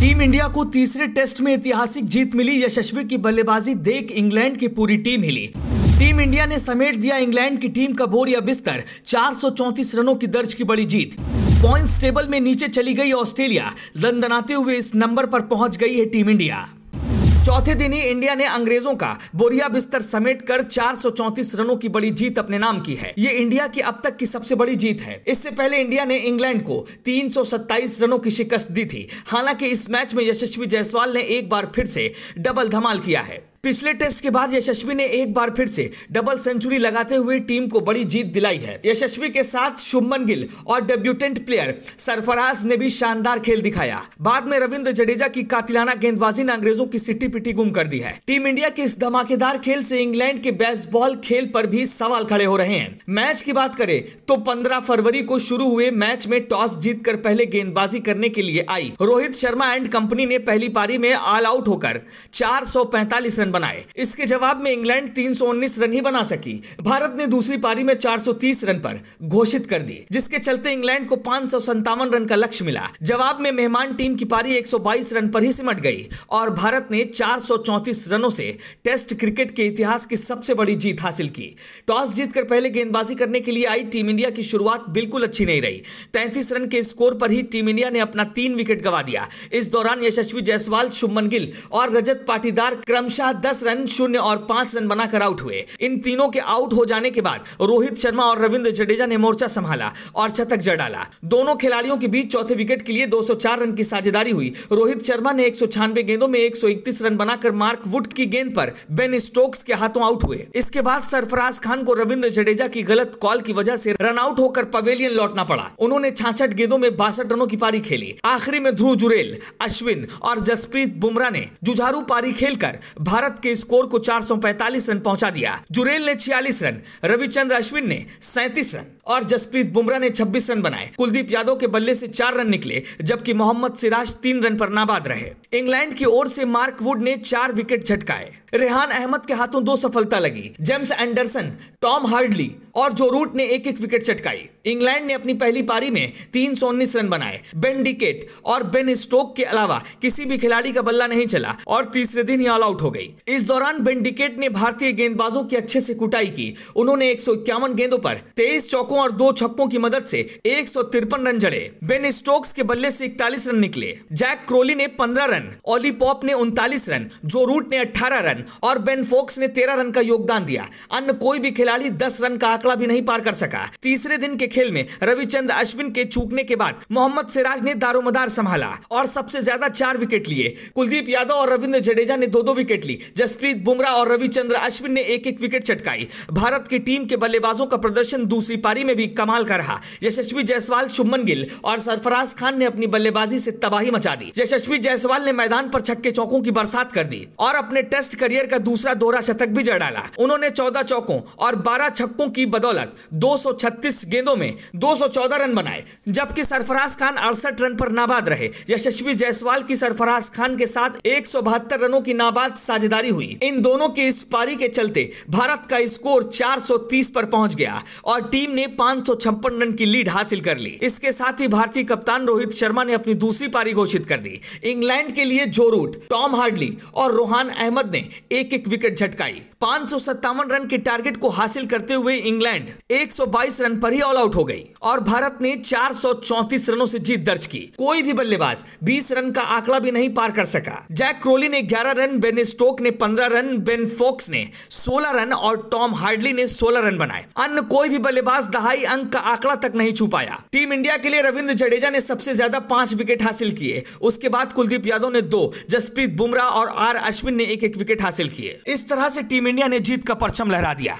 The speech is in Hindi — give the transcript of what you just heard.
टीम इंडिया को तीसरे टेस्ट में ऐतिहासिक जीत मिली यशस्वी की बल्लेबाजी देख इंग्लैंड की पूरी टीम हिली टीम इंडिया ने समेट दिया इंग्लैंड की टीम का बोर या बिस्तर चार रनों की दर्ज की बड़ी जीत पॉइंट्स टेबल में नीचे चली गई ऑस्ट्रेलिया दंदनाते हुए इस नंबर पर पहुंच गई है टीम इंडिया चौथे दिन ही इंडिया ने अंग्रेजों का बोरिया बिस्तर समेट कर चार रनों की बड़ी जीत अपने नाम की है ये इंडिया की अब तक की सबसे बड़ी जीत है इससे पहले इंडिया ने इंग्लैंड को तीन रनों की शिकस्त दी थी हालांकि इस मैच में यशस्वी जायसवाल ने एक बार फिर से डबल धमाल किया है पिछले टेस्ट के बाद यशस्वी ने एक बार फिर से डबल सेंचुरी लगाते हुए टीम को बड़ी जीत दिलाई है यशस्वी के साथ शुभमन गिल और डेब्यूटेंट प्लेयर सरफराज ने भी शानदार खेल दिखाया बाद में रविंद्र जडेजा की कातिलाना गेंदबाजी ने अंग्रेजों की सिट्टी पिटी गुम कर दी है टीम इंडिया के इस धमाकेदार खेल से इंग्लैंड के बेसबॉल खेल पर भी सवाल खड़े हो रहे हैं मैच की बात करें तो पंद्रह फरवरी को शुरू हुए मैच में टॉस जीत कर पहले गेंदबाजी करने के लिए आई रोहित शर्मा एंड कंपनी ने पहली पारी में ऑल आउट होकर चार रन रन बनाए इसके जवाब में इंग्लैंड तीन रन ही बना सकी भारत ने दूसरी पारी में चार रन पर घोषित कर दी जिसके चलते इंग्लैंड को पांच रन का लक्ष्य मिला जवाब में मेहमान टीम की पारी एक रन पर ही सिमट गई और भारत ने चार रनों से टेस्ट क्रिकेट के इतिहास की सबसे बड़ी जीत हासिल की टॉस जीतकर पहले गेंदबाजी करने के लिए आई टीम इंडिया की शुरुआत बिल्कुल अच्छी नहीं रही तैंतीस रन के स्कोर पर ही टीम इंडिया ने अपना तीन विकेट गवा दिया इस दौरान यशस्वी जायसवाल शुभमन गिल और रजत पाटीदार क्रमशाह दस रन शून्य और पांच रन बनाकर आउट हुए इन तीनों के आउट हो जाने के बाद रोहित शर्मा और रविंद्र जडेजा ने मोर्चा संभाला और शतक जड़ डाला दोनों खिलाड़ियों के बीच चौथे विकेट के लिए 204 रन की साझेदारी हुई रोहित शर्मा ने एक गेंदों में एक रन बनाकर मार्क वुड की गेंद पर बेन स्टोक्स के हाथों आउट हुए इसके बाद सरफराज खान को रविंद्र जडेजा की गलत कॉल की वजह से रन आउट होकर पवेलियन लौटना पड़ा उन्होंने छाछठ गेंदों में बासठ रनों की पारी खेली आखिरी में ध्रुव जुरेल अश्विन और जसप्रीत बुमराह ने जुझारू पारी खेलकर भारत भारत के स्कोर को 445 रन पहुंचा दिया जुरेल ने 46 रन रविचंद्र अश्विन ने 37 रन और जसप्रीत बुमराह ने 26 रन बनाए कुलदीप यादव के बल्ले से चार रन निकले जबकि मोहम्मद सिराज तीन रन पर नाबाद रहे इंग्लैंड की ओर से मार्क वुड ने चार विकेट झटकाए रेहान अहमद के हाथों दो सफलता लगी जेम्स एंडरसन टॉम हार्डली और जो रूट ने एक एक विकेट चटकाई इंग्लैंड ने अपनी पहली पारी में तीन सौ उन्नीस रन बनाए बेन डिकेट और बेन स्टोक के अलावा किसी भी खिलाड़ी का बल्ला नहीं चला और तीसरे दिन ही ऑल आउट हो गई इस दौरान बेन डिकेट ने भारतीय गेंदबाजों की अच्छे से कुटाई की उन्होंने एक गेंदों पर तेईस चौकों और दो छक्कों की मदद से एक रन जड़े बेन स्टोक्स के बल्ले से इकतालीस रन निकले जैक क्रोली ने पंद्रह रन रन ओली पॉप ने उनतालीस रन जो रूट ने अठारह रन और बेन फोक्स ने तेरह रन का योगदान दिया अन्य कोई भी खिलाड़ी दस रन का आंकड़ा भी नहीं पार कर सका तीसरे दिन के खेल में रविचंद्र अश्विन के चूकने के बाद मोहम्मद सिराज ने दारोमदार संभाला और सबसे ज्यादा चार विकेट लिए कुलदीप यादव और रविंद्र जडेजा ने दो दो विकेट ली जसप्रीत बुमराह और रविचंद्र अश्विन ने एक एक विकेट चटकाई भारत की टीम के बल्लेबाजों का प्रदर्शन दूसरी पारी में भी कमाल का रहा यशस्वी जायसवाल शुभमन गिल और सरफराज खान ने अपनी बल्लेबाजी से तबाही मचा दी यशस्वी जायसवाल ने मैदान पर छक्के चौकों की बरसात कर दी और अपने टेस्ट करियर का दूसरा दोहरा शतक भी जड़ डाला उन्होंने चौदह चौकों और बारह छक्कों की बदौलत 236 गेंदों में 214 रन बनाए जबकि सरफराज खान अड़सठ रन पर नाबाद रहे यशस्वी जायसवाल की सरफराज खान के साथ एक रनों की नाबाद साझेदारी हुई इन दोनों के इस पारी के चलते भारत का स्कोर 430 पर पहुंच गया और टीम ने पांच रन की लीड हासिल कर ली इसके साथ ही भारतीय कप्तान रोहित शर्मा ने अपनी दूसरी पारी घोषित कर दी इंग्लैंड के लिए जो रूट टॉम हार्डली और रोहान अहमद ने एक एक विकेट झटकाई पांच रन के टारगेट को हासिल करते हुए इंग्लैंड 122 रन पर ही ऑल आउट हो गई और भारत ने चार रनों से जीत दर्ज की कोई भी बल्लेबाज 20 रन का आंकड़ा भी नहीं पार कर सका जैक क्रोली ने 11 रन बेन स्टोक ने 15 रन बेन फोक्स ने 16 रन और टॉम हार्डली ने 16 रन बनाए अन्य कोई भी बल्लेबाज दहाई अंक का आंकड़ा तक नहीं छू पाया टीम इंडिया के लिए रविंद्र जडेजा ने सबसे ज्यादा पांच विकेट हासिल किए उसके बाद कुलदीप यादव यादव ने दो जसप्रीत बुमराह और आर अश्विन ने एक एक विकेट हासिल किए इस तरह से टीम इंडिया ने जीत का परचम लहरा दिया